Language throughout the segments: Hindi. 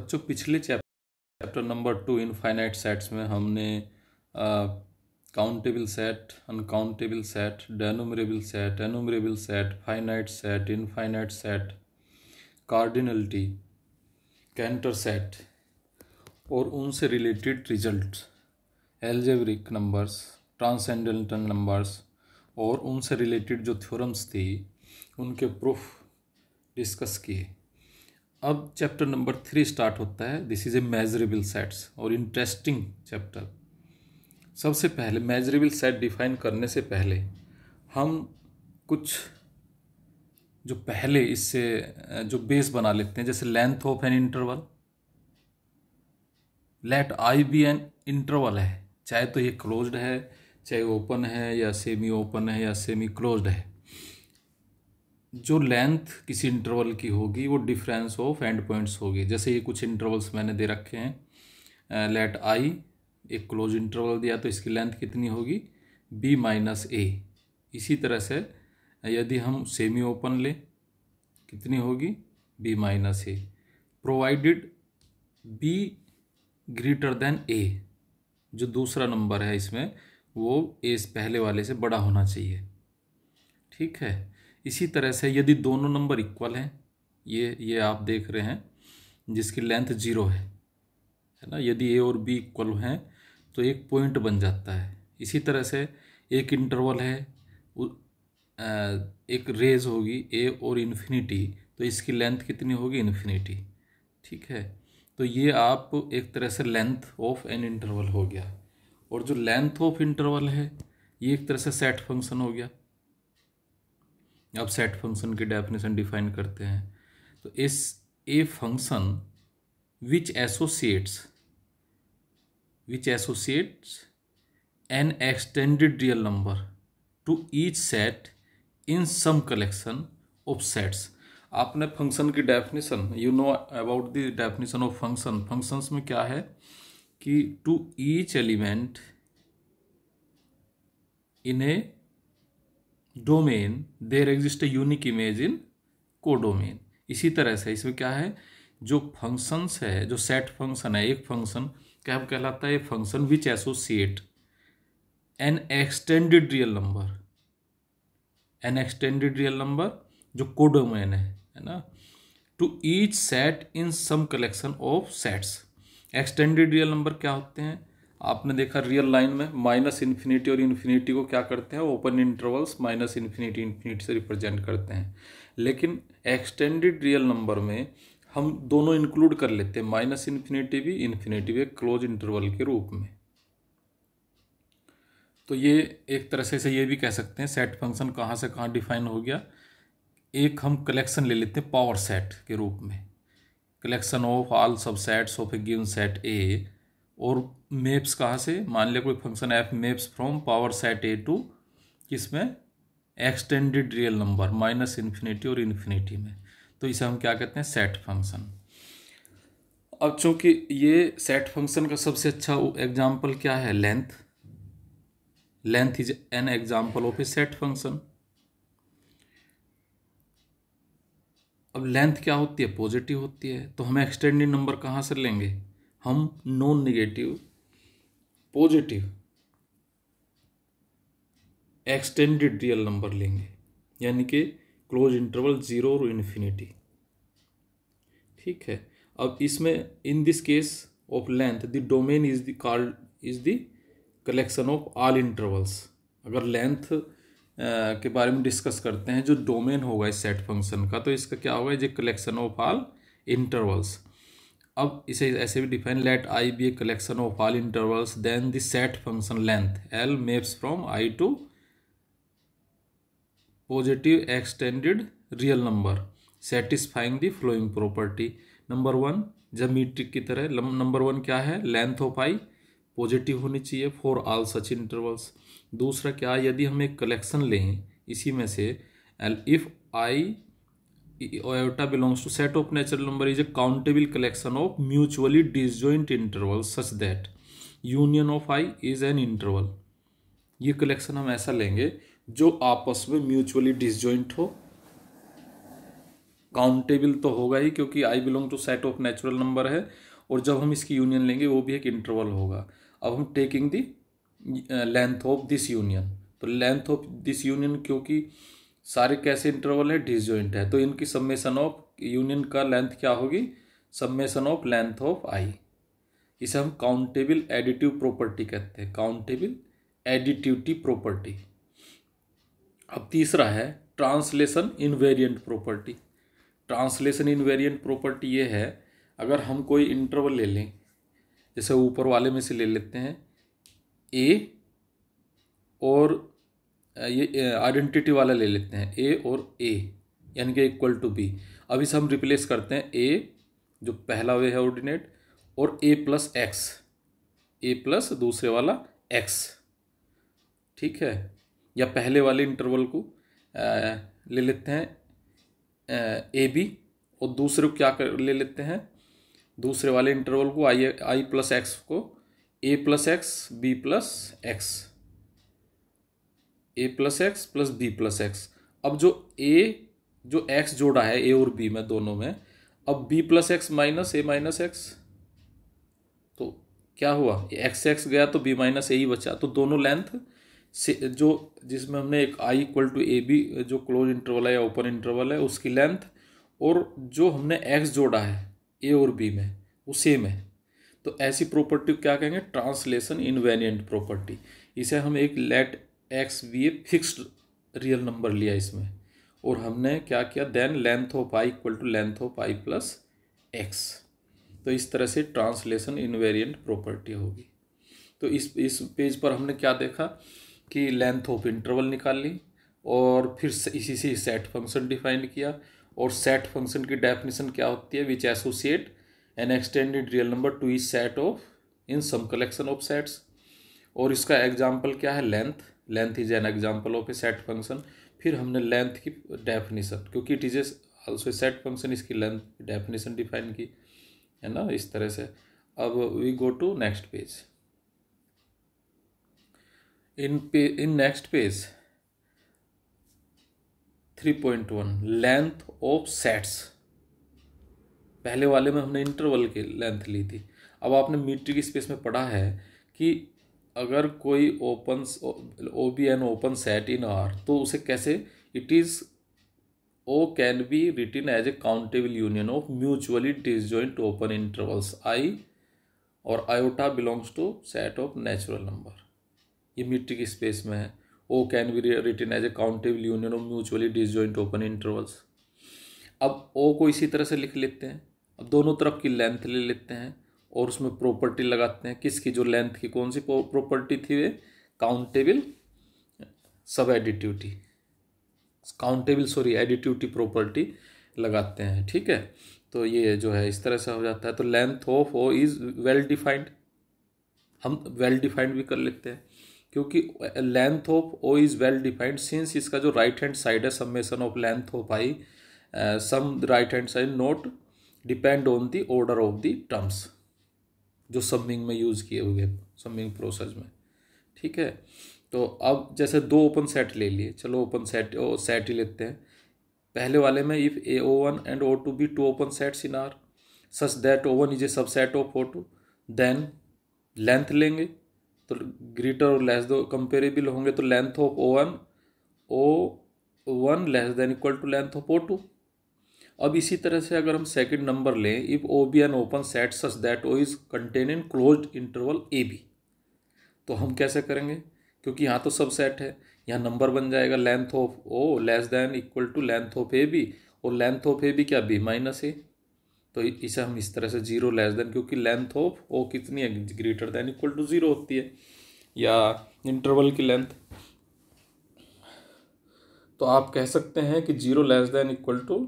बच्चों पिछले chapter number two infinite sets में हमने countable set uncountable set denumerable set enumerable set finite set infinite set cardinality Cantor set और उनसे related result algebraic numbers transcendental numbers और उनसे रिलेटेड जो थ्योरम्स थी उनके प्रूफ डिस्कस किए अब चैप्टर नंबर थ्री स्टार्ट होता है this is a measurable sets और इंटरेस्टिंग चैप्टर सबसे पहले मेजरेबल सेट डिफाइन करने से पहले हम कुछ जो पहले इससे जो बेस बना लेते हैं जैसे length of an interval let I be an interval है चाहे तो ये क्लोज्ड है चाहे ओपन है या सेमी ओपन है या सेमी क्लोज्ड है जो लेंथ किसी इंटरवल की होगी वो डिफरेंस ऑफ एंड पॉइंट्स होगी जैसे ये कुछ इंटरवल्स मैंने दे रखे हैं लेट आई एक क्लोज इंटरवल दिया तो इसकी लेंथ कितनी होगी बी माइनस ए इसी तरह से यदि हम सेमी ओपन लें कितनी होगी B minus A provided B greater than A जो दूसरा नंबर है इसमें वो ए पहले वाले से बड़ा होना चाहिए ठीक है इसी तरह से यदि दोनों नंबर इक्वल हैं ये ये आप देख रहे हैं जिसकी लेंथ जीरो है है ना यदि ए और बी इक्वल हैं तो एक पॉइंट बन जाता है इसी तरह से एक इंटरवल है एक रेज होगी ए और इन्फिनिटी तो इसकी लेंथ कितनी होगी इन्फिनिटी ठीक है तो ये आप एक तरह से लेंथ ऑफ एन इंटरवल हो गया और जो लेंथ ऑफ इंटरवल है ये एक तरह से सेट फंक्शन हो गया अब सेट फंक्शन की डेफिनेशन डिफाइन करते हैं तो is a function which associates which associates an extended real number to each set in some collection of sets आपने फंक्शन की definition you know about the definition of function functions में क्या है कि to each element in a domain there exist a unique image in codomain इसी तरह से इसमें क्या है जो फंक्शंस है जो सेट फंक्शन है एक फंक्शन क्या कहलाता है function which associate an extended real number an extended real number जो कोडोमेन है है ना to each set in some collection of sets extended real number क्या होते हैं आपने देखा रियल लाइन में माइनस इन्फिनिटी और इन्फिनिटी को क्या करते हैं open intervals minus infinity infinity से रिप्रेजेंट करते हैं लेकिन एक्सटेंडेड रियल नंबर में हम दोनों इंक्लूड कर लेते हैं माइनस इन्फिनिटी भी इन्फिनिटी भी क्लोज इंटरवल के रूप में तो ये एक तरह से, ये भी कह सकते हैं सेट फंक्शन कहाँ से कहाँ डिफाइन हो गया एक हम कलेक्शन ले लेते हैं पावर सेट के रूप में कलेक्शन ऑफ ऑल सब sets of a given set A और मेप्स कहाँ से मान लिया कोई function F maps from power set A to किसमें extended real number minus infinity और इन्फिनिटी में तो इसे हम क्या कहते हैं सेट फंक्शन अब चूंकि ये सेट फंक्शन का सबसे अच्छा एग्जाम्पल क्या है length length is an example of a set function अब लेंथ क्या होती है पॉजिटिव होती है तो हम एक्सटेंडेड नंबर कहाँ से लेंगे हम non negative positive extended real number लेंगे यानी कि क्लोज इंटरवल जीरो और इन्फिनिटी ठीक है अब इसमें in this case of length the domain is the card is the collection of all intervals अगर लेंथ के बारे में डिस्कस करते हैं जो डोमेन होगा इस सेट फंक्शन का तो इसका क्या होगा ये कलेक्शन ऑफ ऑल इंटरवल्स अब इसे ऐसे भी define let I be a collection of all intervals then the set function length L maps from I to positive extended real number satisfying the following property number one geometric की तरह नंबर वन क्या है लेंथ ऑफ आई पॉजिटिव होनी चाहिए फॉर ऑल सच इंटरवल्स दूसरा क्या यदि हम एक कलेक्शन लें इसी में से L if I iota belongs to set of natural number is a countable collection of mutually disjoint interval such that union of I is an interval ये कलेक्शन हम ऐसा लेंगे जो आपस में म्यूचुअली डिसजॉइंट हो काउंटेबल तो होगा ही क्योंकि I belong to set of natural number है और जब हम इसकी यूनियन लेंगे वो भी एक इंटरवल होगा अब हम taking the length of this union तो लेंथ ऑफ दिस यूनियन क्योंकि सारे कैसे इंटरवल है डिजॉइंट है तो इनकी सबमेशन ऑफ यूनियन का लेंथ क्या होगी summation of length of I इसे हम काउंटेबल एडिटिव प्रॉपर्टी कहते हैं काउंटेबल एडिटिविटी प्रॉपर्टी अब तीसरा है translation invariant property translation invariant property ये है अगर हम कोई इंटरवल ले लें जैसे ऊपर वाले में से ले लेते हैं ए और ये आइडेंटिटी वाला ले लेते हैं ए और ए यानी कि इक्वल टू बी अभी इसे हम रिप्लेस करते हैं ए जो पहला वे है ऑर्डिनेट और A plus X A plus दूसरे वाला एक्स ठीक है या पहले वाले इंटरवल को आ, ले लेते हैं ए बी और दूसरे को क्या कर ले लेते हैं दूसरे वाले इंटरवल को आई आई प्लस एक्स को A plus X B plus X A plus X plus B plus X अब जो ए जो एक्स जोड़ा है ए और बी में दोनों में अब B plus X minus A minus X तो क्या हुआ एक्स एक्स गया तो बी माइनस ए ही बचा तो दोनों लेंथ से जो जिसमें हमने एक I equal to A B जो क्लोज इंटरवल है या ओपन इंटरवल है उसकी लेंथ और जो हमने एक्स जोड़ा है ए और बी में वो सेम है तो ऐसी प्रॉपर्टी क्या कहेंगे ट्रांसलेशन इनवेनियंट प्रॉपर्टी इसे हम एक लेट एक्स भी ये फिक्सड रियल नंबर लिया इसमें और हमने क्या किया then length of I equal to length of I plus X तो इस तरह से ट्रांसलेशन इनवेरिएंट प्रॉपर्टी होगी तो इस इस पेज पर हमने क्या देखा कि लेंथ ऑफ इंटरवल निकाल ली और फिर इसी से सेट फंक्शन डिफाइन किया और सेट फंक्शन की डेफिनेशन क्या होती है which associate an extended real number to is set of in some collection of sets और इसका एग्जाम्पल क्या है length length is an example of a set function फिर हमने लेंथ की डेफिनेशन क्योंकि it is a set function इसकी लेंथ डेफिनेशन डिफाइन की है ना इस तरह से अब we go to next page in page in next page three point one length of sets पहले वाले में हमने इंटरवल के लेंथ ली थी अब आपने मीट्रिक स्पेस में पढ़ा है कि अगर कोई open O be an open set in R तो उसे कैसे it is O can be written as a countable union of mutually disjoint open intervals I और iota belongs to set of natural number ये मिट्टी की स्पेस में है O can be written as a countable union of mutually disjoint open intervals अब ओ को इसी तरह से लिख लेते हैं अब दोनों तरफ की लेंथ ले लेते हैं और उसमें प्रॉपर्टी लगाते हैं किसकी जो लेंथ की कौन सी प्रॉपर्टी थी वे countable subadditivity countable sorry additivity property लगाते हैं ठीक है तो ये जो है इस तरह से हो जाता है तो length of O is well defined हम वेल डिफाइंड भी कर लेते हैं क्योंकि length of O is well defined since इसका जो राइट हैंड साइड है summation of length of I sum right hand side not depend on the order of the terms जो सबमिंग में यूज़ किए हुए सबमिंग प्रोसेस में ठीक है तो अब जैसे दो ओपन सेट ले लिए चलो ओपन सेट ओ, सेट ही लेते हैं पहले वाले में if A O one and O two be two open sets in R such that O one is a subset of O two then length लेंगे तो ग्रेटर और लेस दो कंपेरेबल होंगे तो length of O one O one less than equal to length of O two अब इसी तरह से अगर हम सेकंड नंबर लें if O be an open set such that O is contain in close interval A B तो हम कैसे करेंगे क्योंकि यहाँ तो सब सेट है यहाँ नंबर बन जाएगा length of O less than equal to length of A B और लेंथ ऑफ ए बी क्या बी माइनस ए तो इसे हम इस तरह से जीरो लेस देन क्योंकि लेंथ ऑफ ओ कितनी है greater than equal to zero होती है या इंटरवल की लेंथ तो आप कह सकते हैं कि zero less than equal to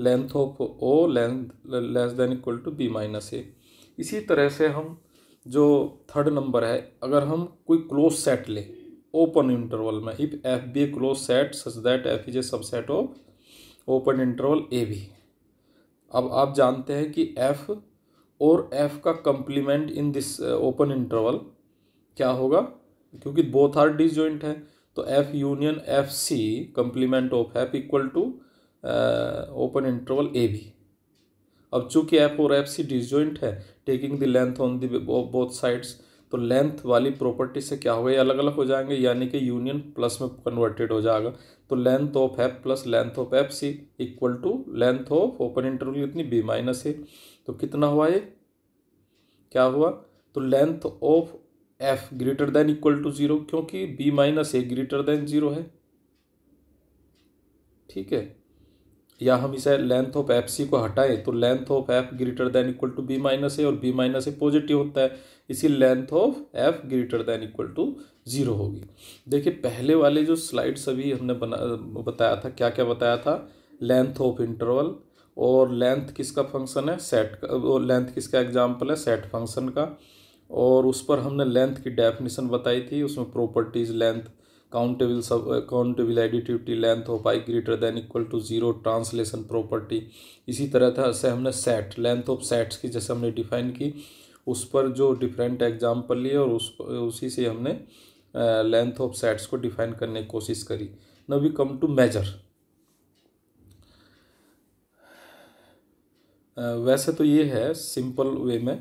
length of O length less than equal to B minus A इसी तरह से हम जो थर्ड नंबर है अगर हम कोई क्लोज सेट लें ओपन इंटरवल में if F be a close set such that F is a subset of open interval A B अब आप जानते हैं कि एफ और एफ का complement in this open interval क्या होगा क्योंकि बोथ आर डिजॉइंट है तो F union F C complement of F equal to open interval A भी अब चूंकि एफ और एफ सी डिजॉइंट है taking the length on the both sides तो लेंथ वाली प्रॉपर्टी से क्या होगा ये अलग अलग हो जाएंगे यानी कि यूनियन प्लस में कन्वर्टेड हो जाएगा तो length of F plus length of F C equal to length of open interval कितनी बी माइनस ए तो कितना हुआ ये क्या हुआ तो length of F greater than equal to zero क्योंकि B minus A greater than zero है ठीक है या हम इसे लेंथ ऑफ एफ सी को हटाएं तो length of F greater than equal to B minus A और बी माइनस ए पॉजिटिव होता है इसी length of F greater than equal to zero होगी देखिए पहले वाले जो स्लाइड्स अभी हमने बना बताया था क्या क्या बताया था लेंथ ऑफ इंटरवल और लेंथ किसका फंक्शन है सेट का लेंथ किसका एग्जाम्पल है सेट फंक्शन का और उस पर हमने लेंथ की डेफिनेशन बताई थी उसमें properties length countable sub uh, countable additivity length of i greater than equal to translation property इसी तरह था से हमने सेट लेंथ ऑफ सेट्स की जैसे हमने डिफाइन की उस पर जो डिफरेंट एग्जाम्पल लिए और उस उसी से हमने लेंथ ऑफ सेट्स को डिफाइन करने की कोशिश करी न वी कम टू मेजर वैसे तो ये है सिंपल वे में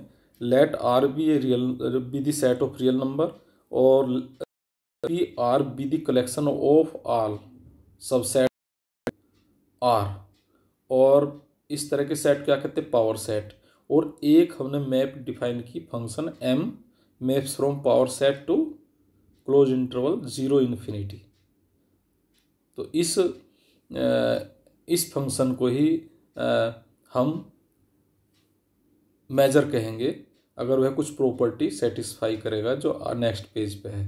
let R be a real be the set of real number और P R be the collection of all subset R और इस तरह के सेट क्या कहते हैं पावर सेट और एक हमने मैप डिफाइन की function M maps from power set to close interval zero infinity तो इस इस फंक्शन को ही हम मेजर कहेंगे अगर वह कुछ प्रॉपर्टी सेटिस्फाई करेगा जो नेक्स्ट पेज पे है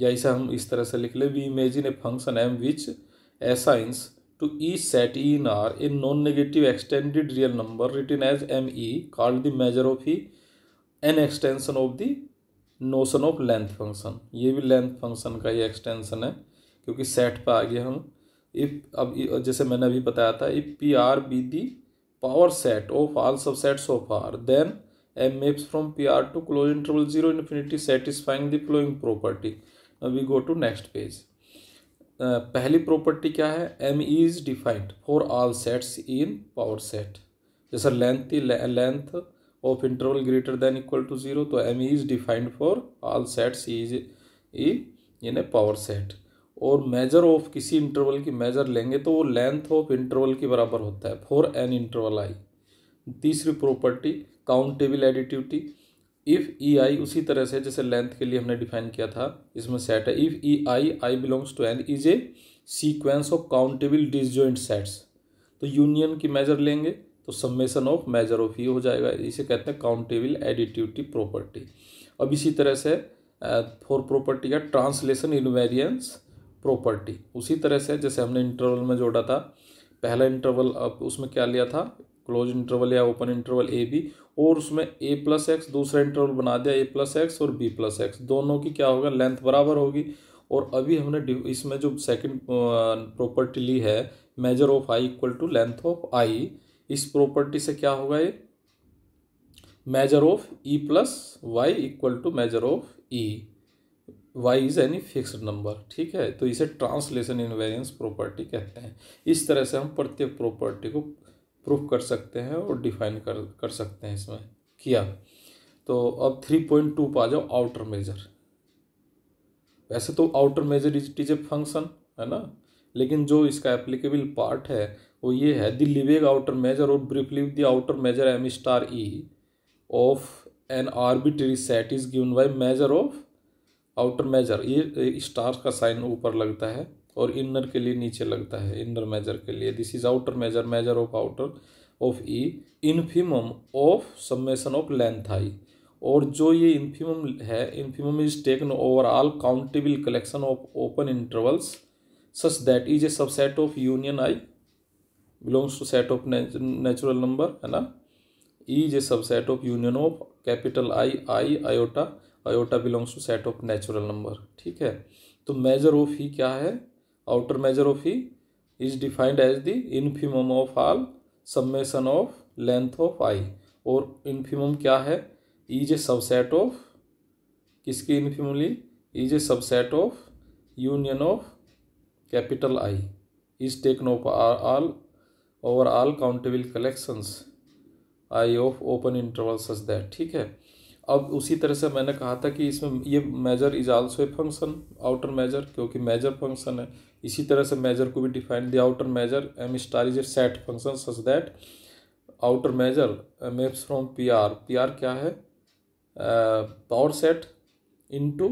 या इसे हम इस तरह से लिख ले we imagine a function M which assigns to E set E in R a non negative extended real number written as M E called the measure of E an extension of the notion of length function ये भी लेंथ फंक्शन का ही एक्सटेंशन है क्योंकि सेट पर आगे हम इफ अब जैसे मैंने अभी बताया था if P R be the power set of all सब sets of R then M maps from P R to close interval zero infinity satisfying the following property we go to next page पहली प्रॉपर्टी क्या है M is defined for all sets in power set जैसा length length of interval greater than equal to zero तो M is defined for all sets is in A power set और मेजर ऑफ किसी इंटरवल की मेजर लेंगे तो वो लेंथ ऑफ इंटरवल के बराबर होता है फॉर एन इंटरवल आई तीसरी property countable additivity if E I उसी तरह से जैसे लेंथ के लिए हमने डिफाइन किया था इसमें सेट है if E I I belongs to N is a sequence of countable disjoint sets तो यूनियन की मेजर लेंगे तो summation of measure of E हो जाएगा इसे कहते हैं काउंटेबल एडिटिविटी प्रॉपर्टी अब इसी तरह से फोर प्रॉपर्टी का ट्रांसलेशन इनवेरियंस प्रॉपर्टी उसी तरह से जैसे हमने इंटरवल में जोड़ा था पहला इंटरवल अब उसमें क्या लिया था क्लोज इंटरवल या ओपन इंटरवल ए बी और उसमें ए प्लस एक्स दूसरा इंटरवल बना दिया ए प्लस एक्स और बी प्लस एक्स दोनों की क्या होगा लेंथ बराबर होगी और अभी हमने इसमें जो सेकंड प्रॉपर्टी ली है measure of I equal to length of I इस प्रॉपर्टी से क्या होगा ये measure of E plus Y equal to measure of E Y is any fixed number ठीक है तो इसे ट्रांसलेशन इन्वेरियंस प्रॉपर्टी कहते हैं इस तरह से हम प्रत्येक प्रॉपर्टी को प्रूफ कर सकते हैं और डिफाइन कर कर सकते हैं इसमें किया तो अब थ्री पॉइंट टू पर आ जाओ आउटर मेजर वैसे तो outer measure is is a function है ना लेकिन जो इसका एप्लीकेबल पार्ट है वो ये है द लिवेग आउटर मेजर और briefly the outer measure M star E of an arbitrary set is given by measure of outer measure ये स्टार का साइन ऊपर लगता है और इनर के लिए नीचे लगता है इनर मेजर के लिए this is outer measure measure of outer of E infimum of summation of length I और जो ये इन्फिमम है infimum is taken over all countable collection of open intervals such that is a subset of union I belongs to set of natural number है ना is a subset of union of capital I I iota iota belongs to set of natural number ठीक है तो मेजर ऑफ ही क्या है outer measure of E is defined as the infimum of all summation of length of I और इन्फीमम क्या है इज ए सबसेट ऑफ किसकी इन्फीमम ली is a subset of union of capital I is taken of all over all countable collections I of open interval such that ठीक है अब उसी तरह से मैंने कहा था कि इसमें ये measure is also a function outer measure क्योंकि मेजर फंक्शन है इसी तरह से मेजर को भी डिफाइन दिया outer measure M star is a set function such that outer measure maps from P R P R क्या है power set into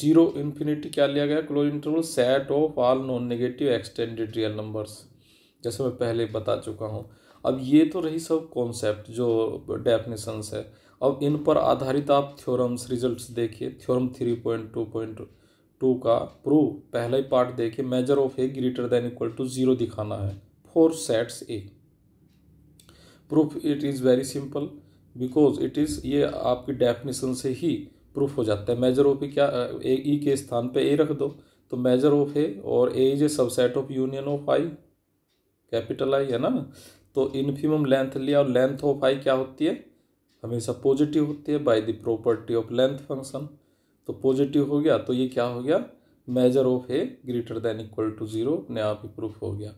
zero infinity क्या लिया गया close interval set of all non negative extended real numbers जैसे मैं पहले बता चुका हूँ अब ये तो रही सब कॉन्सेप्ट जो डेफिनेशंस है अब इन पर आधारित आप थ्योरम्स रिजल्ट्स देखिए theorem three point two point two का प्रूफ पहला ही पार्ट देखिए measure of A greater than equal to zero दिखाना है for sets A proof it is very simple because it is ये आपकी डेफिनेशन से ही प्रूफ हो जाता है मेजर ऑफ ए क्या ए ई के स्थान पे ए रख दो तो मेजर ऑफ ए और A is a subset of union of I capital I है ना तो इनफिमम लेंथ लिया और लेंथ ऑफ आई क्या होती है हमेशा पॉजिटिव होती है by the property of length function तो पॉजिटिव हो गया तो ये क्या हो गया measure of A greater than equal to zero अपने आप ही प्रूफ हो गया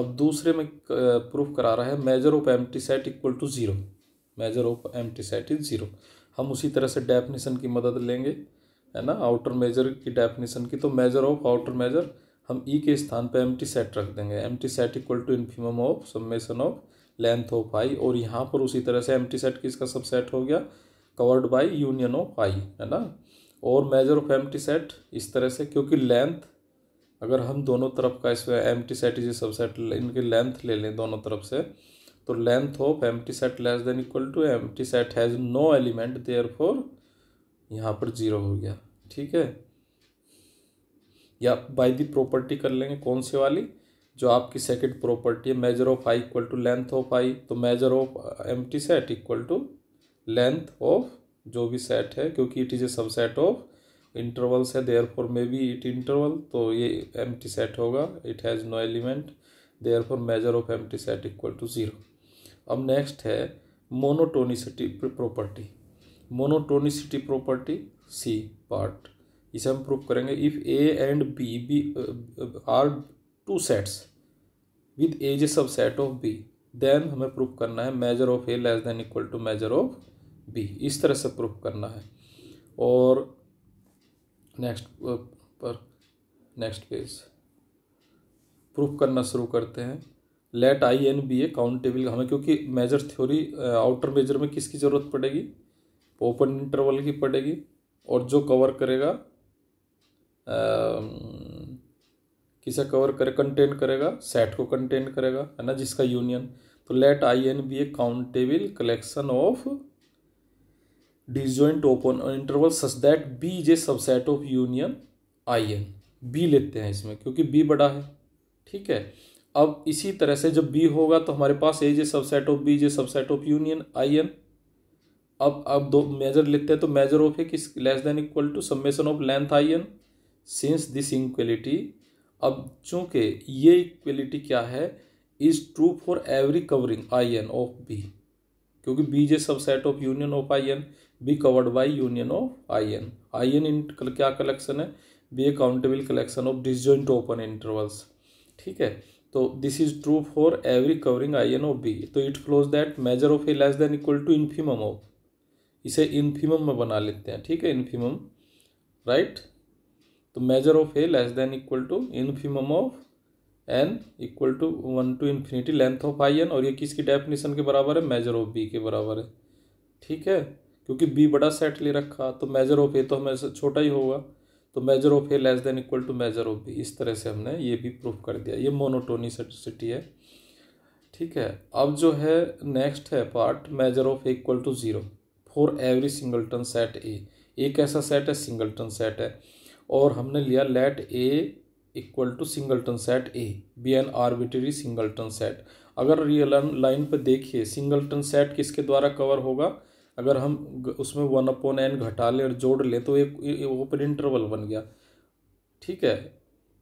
अब दूसरे में प्रूफ करा रहा है measure of empty set equal to zero measure of empty set is zero हम उसी तरह से डेफिनेशन की मदद लेंगे है ना आउटर मेजर की डेफिनेशन की तो मेजर ऑफ आउटर मेजर हम ई e के स्थान पर एम टी सेट रख देंगे empty set equal to infimum of summation of length of I और यहाँ पर उसी तरह से एम्प्टी सेट किसका सबसेट हो गया covered by union of I है ना और मेजर ऑफ एम्प्टी सेट इस तरह से क्योंकि लेंथ अगर हम दोनों तरफ का इसमें टी सेट इज सबसेट इनकी लेंथ ले लें दोनों तरफ से तो length of T set less than equal to T set has no element therefore यहाँ पर जीरो हो गया ठीक है या बाय दी प्रॉपर्टी कर लेंगे कौन सी वाली जो आपकी सेकेंड प्रॉपर्टी है measure of I equal to length of I तो measure of empty set equal to length of जो भी सेट है क्योंकि it is a subset of intervals है therefore may be it interval तो ये एम टी सेट होगा it has no element therefore measure of empty set equal to zero अब नेक्स्ट है मोनोटोनिसिटी प्रॉपर्टी मोनोटोनिसिटी प्रॉपर्टी सी पार्ट इसे हम प्रूव करेंगे if A and B B are two sets with A's is subset of B then हमें प्रूफ करना है measure of A less than equal to measure of B इस तरह से प्रूफ करना है और नेक्स्ट पर नेक्स्ट पेज प्रूफ करना शुरू करते हैं let I N be a countable हमें क्योंकि मेजर थ्योरी आउटर मेजर में किसकी ज़रूरत पड़ेगी ओपन इंटरवल की पड़ेगी और जो कवर करेगा आ, किसे कवर करे कंटेन करेगा सेट को कंटेन करेगा है ना जिसका यूनियन तो let I N be a countable collection of disjoint open interval such that B is a subset of union I N B लेते हैं इसमें क्योंकि बी बड़ा है ठीक है अब इसी तरह से जब बी होगा तो हमारे पास A J subset of B J subset of union I N अब अब दो मेजर लेते हैं तो मेजर ऑफ है किस less than equal to summation of length I N since this equality अब चूँकि ये इक्वलिटी क्या है is true for every covering I N of B क्योंकि B J subset of union of I N B covered by union of I N I N इन क्या कलेक्शन है be a countable collection of disjoint open intervals ठीक है तो this is true for every covering I N of B तो it follows that measure of A less than equal to infimum of इसे इन्फीमम में बना लेते हैं ठीक है इन्फीम राइट right? तो measure of A less than equal to infimum of N equal to one to infinity length of I N और ये किसकी डेफिनेशन के बराबर है मेजर ऑफ बी के बराबर है ठीक है क्योंकि बी बड़ा सेट ले रखा तो मेजर ऑफ ए तो हमें छोटा ही होगा तो measure of A less than equal to measure of B इस तरह से हमने ये भी प्रूफ कर दिया ये मोनोटोनी सेटिसिटी है ठीक है अब जो है नेक्स्ट है part measure of A equal to zero for every ton set A एक ऐसा सेट है सिंगलटन सेट है और हमने लिया let A equal to singleton set A be an arbitrary singleton set अगर रियल लाइन पर देखिए सिंगलटन सेट किसके द्वारा कवर होगा अगर हम उसमें वन अपॉन एन घटा लें और जोड़ लें तो एक ओपन इंटरवल बन गया ठीक है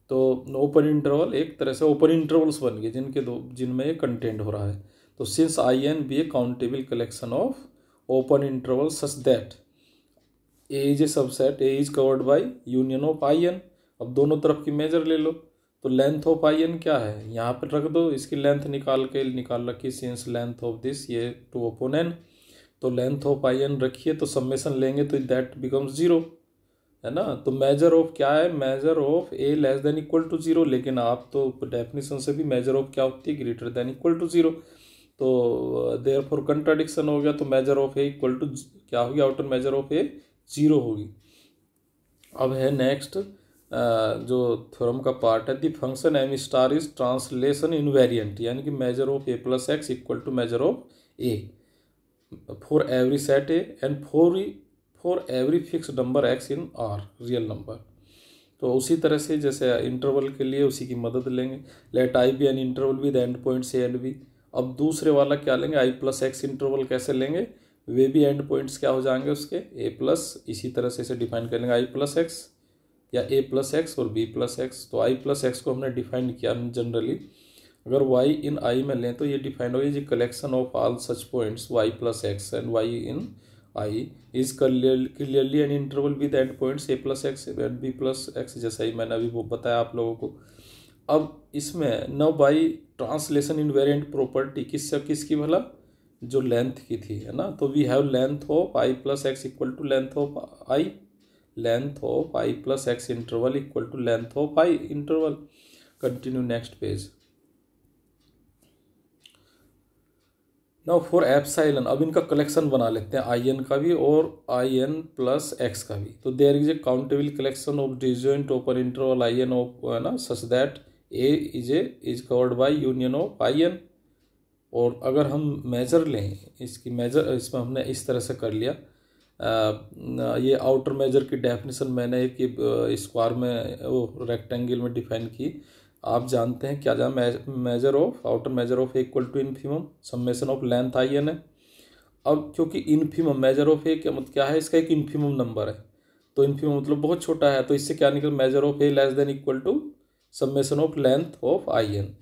तो ओपन इंटरवल एक तरह से ओपन इंटरवल्स बन गए जिनके दो जिनमें ये कंटेंट हो रहा है तो since I N be a countable collection of open interval such that A is a subset A is covered by union of I N अब दोनों तरफ की मेजर ले लो तो लेंथ ऑफ आई एन क्या है यहाँ पर रख दो इसकी लेंथ निकाल के निकाल रखिए सिंस लेंथ ऑफ दिस ये टू ओपोन एन तो लेंथ ऑफ आई एन रखिए तो सबमेशन लेंगे तो दैट बिकम्स ज़ीरो है ना तो मेजर ऑफ क्या है measure of A less than equal to zero लेकिन आप तो डेफिनेशन से भी मेजर ऑफ क्या होती है greater than equal to zero तो देयर फॉर कंट्राडिक्शन हो गया तो measure of A equal to क्या हो गया outer measure of A zero होगी अब है नेक्स्ट जो थ्योरम का पार्ट है the function M star is translation variant यानी कि measure of A plus X equal to measure of A for every set A and for for every fix number X in are real number तो उसी तरह से जैसे इंटरवल के लिए उसी की मदद लेंगे let I be an interval भी द एंड पॉइंट से एंड भी अब दूसरे वाला क्या लेंगे आई प्लस एक्स इंटरवल कैसे लेंगे वे भी एंड पॉइंट्स क्या हो जाएंगे उसके ए प्लस इसी तरह से इसे डिफाइन कर लेंगे आई प्लस एक्स या ए प्लस एक्स और बी प्लस एक्स तो आई प्लस एक्स को हमने डिफाइन किया जनरली अगर वाई इन आई में लें तो ये डिफाइंड हो जी collection of all such points Y plus X and Y in I is clearly an interval with end points A plus X and B plus X जैसा ही मैंने अभी वो बताया आप लोगों को अब इसमें न by translation invariant property किस किसकी भला जो लेंथ की थी है ना तो we have length of I plus X equal to length of I length of I plus X interval equal to length of I interval continue next page now for epsilon अब इनका कलेक्शन बना लेते हैं आई एन का भी और आई एन प्लस एक्स का भी तो there is a countable collection of disjoint open interval I N of है ना such that A is A is covered by union of I N और अगर हम मेज़र लें इसकी मेज़र इसमें हमने इस तरह से कर लिया आ, ये आउटर मेजर की डेफिनेशन मैंने एक स्क्वायर में वो रेक्टेंगल में डिफाइन की आप जानते हैं क्या जहाँ measure of outer measure of equal to infimum summation of length I N है अब क्योंकि इनफीमम मेजर ऑफ ए क्या मतलब क्या है इसका एक इन्फीमम नंबर है तो इनफीमम मतलब बहुत छोटा है तो इससे क्या निकल measure of A less than equal to summation of length of I N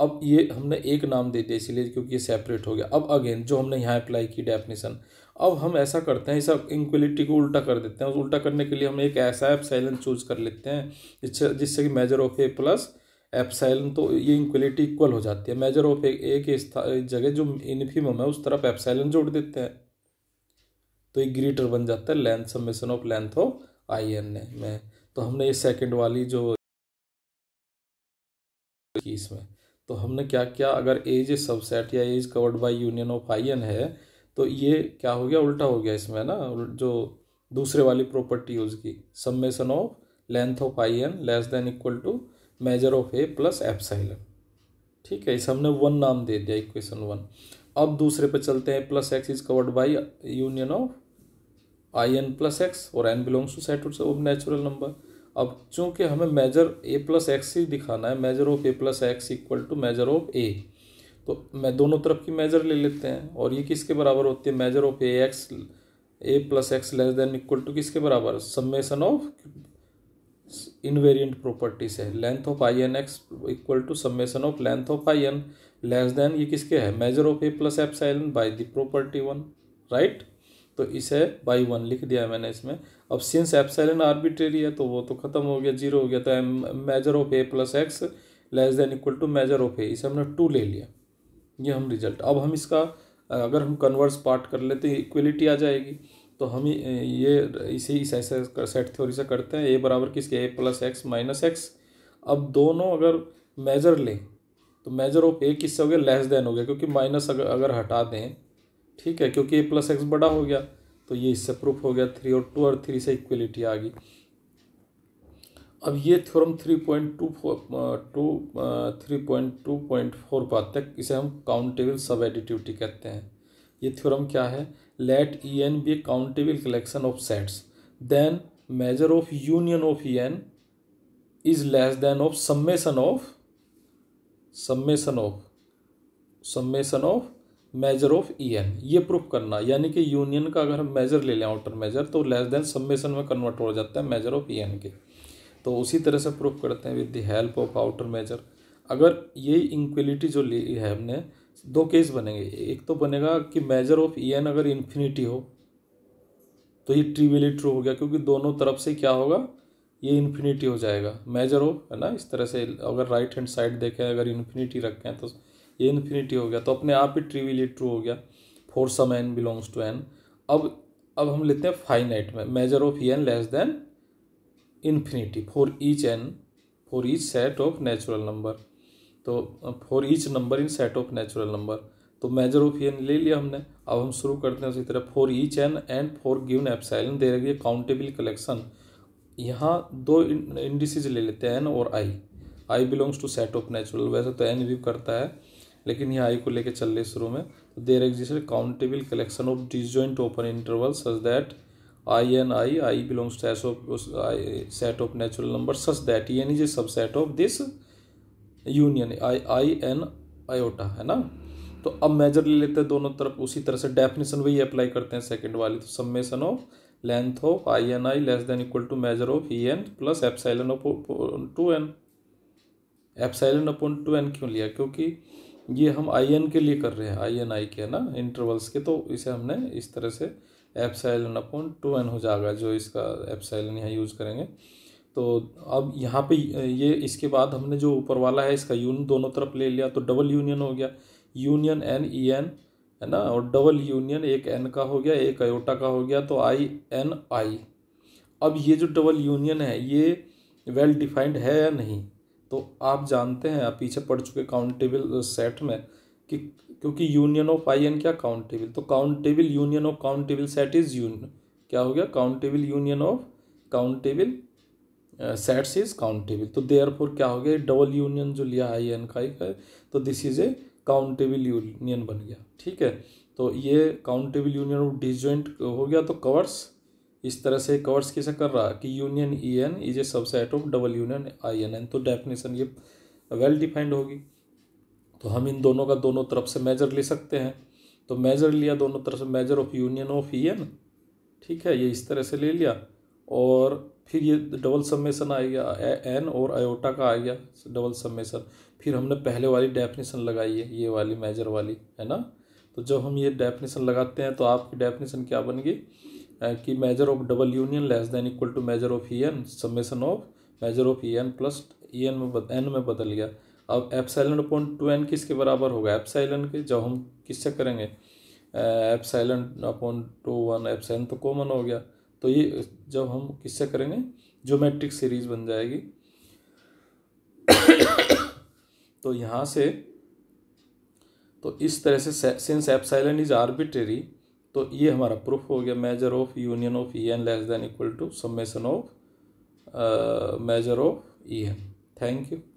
अब ये हमने एक नाम दे दिया इसीलिए क्योंकि ये सेपरेट हो गया अब अगेन जो हमने यहाँ अप्लाई की डेफिनेशन अब हम ऐसा करते हैं इस इंक्वलिटी को उल्टा कर देते हैं उल्टा करने के लिए हम एक ऐसा एप्साइलन चूज कर लेते हैं जिससे कि measure of A plus epsilon तो ये इंक्वलिटी इक्वल हो जाती है मेजर ऑफ ए, एक के जगह जो इनफीम है उस तरफ एपसाइलन जोड़ देते हैं तो ये ग्रीटर बन जाता है length summation of length of I N A में तो हमने ये सेकेंड वाली जो इसमें तो हमने क्या किया अगर एज इज सबसेट या A covered by union of I N है तो ये क्या हो गया उल्टा हो गया इसमें ना जो दूसरे वाली प्रॉपर्टी उसकी summation summation of length of I N less than equal to measure of A plus epsilon ठीक है इस हमने वन नाम दे दिया इक्वेशन वन अब दूसरे पे चलते हैं plus X is covered by union of I N plus X और N belongs to set of natural number अब चूंकि हमें मेजर ए प्लस एक्स ही दिखाना है measure of A plus X equal to measure of A तो मैं दोनों तरफ की मेजर ले लेते हैं और ये किसके बराबर होती है measure of A X A plus X less than equal to किसके बराबर सम्मेशन ऑफ इनवेरियंट प्रॉपर्टी से length of I N X equal to summation of length of I N less than ये किसके है measure of A plus N by the property one right तो इसे बाई वन लिख दिया मैंने इसमें अब सिंस एप्साइलन आर्बिट्रेरी है तो वो तो खत्म हो गया जीरो हो गया तो M measure of A plus X less than equal to measure of A इसे हमने टू ले लिया ये हम रिजल्ट अब हम इसका अगर हम कन्वर्स पार्ट कर लेते हैं इक्वलिटी आ जाएगी तो हम ये इसे इस ऐसे सेट थ्योरी से करते हैं ए बराबर किसके A plus X minus X अब दोनों अगर मेजर लें तो मेजर ऑफ ए किससे हो गया लेस देन हो गया क्योंकि माइनस अगर अगर हटा दें ठीक है क्योंकि ए प्लस एक्स बड़ा हो गया तो ये इससे प्रूफ हो गया थ्री और टू और थ्री से इक्वलिटी आ गई अब ये theorem three point two two three point two point four पात तक इसे हम काउंटेबल सब एडिटिविटी कहते हैं ये थ्योरम क्या है let E N be countable collection of sets then measure of union of E N is less than of summation of summation of summation of measure of E N ये प्रूफ करना यानी कि यूनियन का अगर हम मेजर ले लें आउटर मेजर तो लेस देन सम्मेशन में कन्वर्ट हो जाता है मेजर ऑफ ई एन के तो उसी तरह से प्रूफ करते हैं with the help of outer measure अगर ये इंक्वलिटी जो ली है हमने दो केस बनेंगे एक तो बनेगा कि मेजर ऑफ ई एन अगर इन्फिनिटी हो तो ये ट्रिविली ट्रू हो गया क्योंकि दोनों तरफ से क्या होगा ये इन्फिनिटी हो जाएगा मेजर ऑफ है ना इस तरह से अगर राइट हैंड साइड देखें अगर इन्फिनिटी रखें तो ये इन्फिनिटी हो गया तो अपने आप ही ट्रिविली ट्रू हो गया for some N belongs to N अब अब हम लेते हैं फाइनाइट में measure of N less than infinity for each N for each set of natural number तो for each number in set of natural number तो मेजर ऑफ एन ले लिया हमने अब हम शुरू करते हैं उसी तरह for each N and for given epsilon दे रही है काउंटेबल कलेक्शन यहाँ दो इंडिसेज ले लेते हैं एन और I I belongs to set of natural वैसे तो एन व्यू करता है लेकिन ये आई को लेके चल रही शुरू में तो there exist countable collection of disjoint open interval such that I N I I belongs to S of set of natural number such that यानी a subset of this union I I N iota है ना तो अब मेजर ले लेते हैं दोनों तरफ उसी तरह से डेफिनेशन वही अप्लाई करते हैं सेकेंड वाली तो summation of length of I N I less than equal to measure of E N plus epsilon of two N epsilon upon two N क्यों लिया क्योंकि ये हम आई एन के लिए कर रहे हैं आई एन आई के ना इंटरवल्स के तो इसे हमने इस तरह से एप्साइलन अपॉन टू एन हो जाएगा जो इसका एप्साइलन यहाँ यूज़ करेंगे तो अब यहाँ पे ये इसके बाद हमने जो ऊपर वाला है इसका यून दोनों तरफ ले लिया तो डबल यूनियन हो गया यूनियन एन ई एन है ना और डबल यूनियन एक एन का हो गया एक अयोटा का हो गया तो आई एन आई अब ये जो डबल यूनियन है ये वेल well डिफाइंड है या नहीं तो आप जानते हैं आप पीछे पड़ चुके काउंटेबल सेट में कि क्योंकि यूनियन ऑफ आई एन क्या काउंटेबल तो countable union of countable set is union क्या हो गया countable union of countable sets is countable तो देयर फोर क्या हो गया डबल यूनियन जो लिया आई एन का एक है तो this is a countable union बन गया ठीक है तो ये काउंटेबल यूनियन ऑफ डिजॉइंट हो गया तो कवर्स इस तरह से कवर्स किसे कर रहा कि union E N is a subset of double union I N N तो डेफिनेशन ये वेल डिफाइंड होगी तो हम इन दोनों का दोनों तरफ से मेजर ले सकते हैं तो मेजर लिया दोनों तरफ से measure of union of E N ठीक है ये इस तरह से ले लिया और फिर ये डबल सम्मेशन आ गया एन और आयोटा का आ गया डबल सम्मेशन फिर हमने पहले वाली डेफिनेशन लगाई है ये वाली मेजर वाली है ना तो जब हम ये डेफिनेशन लगाते हैं तो आपकी डेफिनेशन क्या बन गई Uh, कि measure of double union less than equal to measure of E N summation of measure of E N plus E N में बद, एन में बदल गया अब एप्साइलन अपॉन टू एन किसके बराबर होगा एप्साइलन के जब हम किससे करेंगे epsilon upon two one epsilon तो कॉमन हो गया तो ये जब हम किससे करेंगे ज्योमेट्रिक सीरीज बन जाएगी तो यहाँ से तो इस तरह से सिंस एप्साइलन इज आर्बिट्रेरी तो ये हमारा प्रूफ हो गया measure of union of E N less than equal to summation of measure of E N thank you